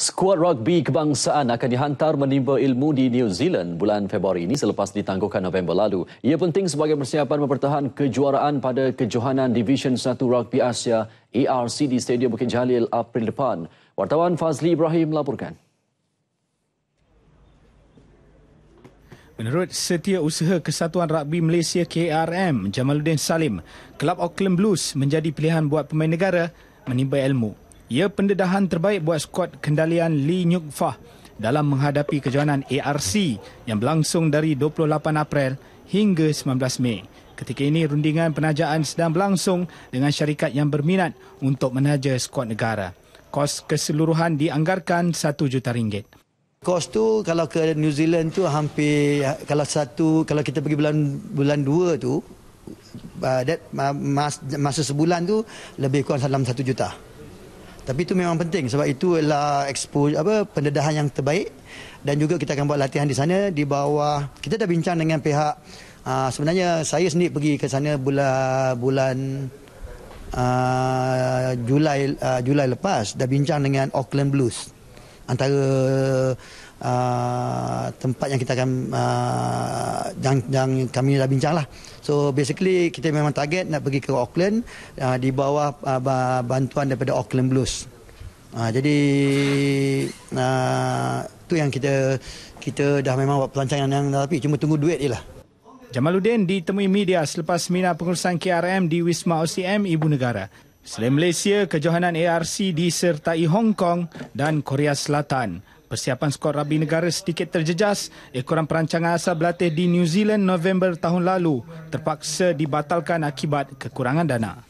Skuad rugby kebangsaan akan dihantar menimba ilmu di New Zealand bulan Februari ini selepas ditangguhkan November lalu. Ia penting sebagai persiapan mempertahan kejuaraan pada kejohanan Division 1 Rugby Asia ERC di Stadium Bukit Jalil April depan. Wartawan Fazli Ibrahim melaporkan. Menurut Setiausaha Kesatuan Rugby Malaysia KRM, Jamaluddin Salim, Kelab Auckland Blues menjadi pilihan buat pemain negara menimba ilmu. Ia pendedahan terbaik buat skuad kendalian Lee Nyuk Fah dalam menghadapi kejohanan ARC yang berlangsung dari 28 April hingga 19 Mei. Ketika ini rundingan penajaan sedang berlangsung dengan syarikat yang berminat untuk menaja skuad negara. Kos keseluruhan dianggarkan RM1 juta. Ringgit. Kos tu kalau ke New Zealand tu hampir kalau satu kalau kita pergi bulan bulan 2 tu uh, that, mas, masa sebulan tu lebih kurang dalam satu juta. Tapi itu memang penting sebab itu adalah expo apa pendedahan yang terbaik dan juga kita akan buat latihan di sana di bawah kita dah bincang dengan pihak uh, sebenarnya saya sendiri pergi ke sana bulan bulan uh, Julai uh, Julai lepas dah bincang dengan Auckland Blues antara uh, tempat yang kita akan uh, yang, yang kami dah bincang lah. So basically kita memang target nak pergi ke Auckland uh, di bawah uh, bantuan daripada Auckland Blues. Uh, jadi uh, tu yang kita kita dah memang buat pelancangan yang dah tapi cuma tunggu duit je lah. Jamaluddin ditemui media selepas seminar pengurusan KRM di Wisma OCM Ibu Negara. Selain Malaysia, kejohanan ARC disertai Hong Kong dan Korea Selatan. Persiapan skuad rabi negara sedikit terjejas. Ekoran perancangan asal berlatih di New Zealand November tahun lalu terpaksa dibatalkan akibat kekurangan dana.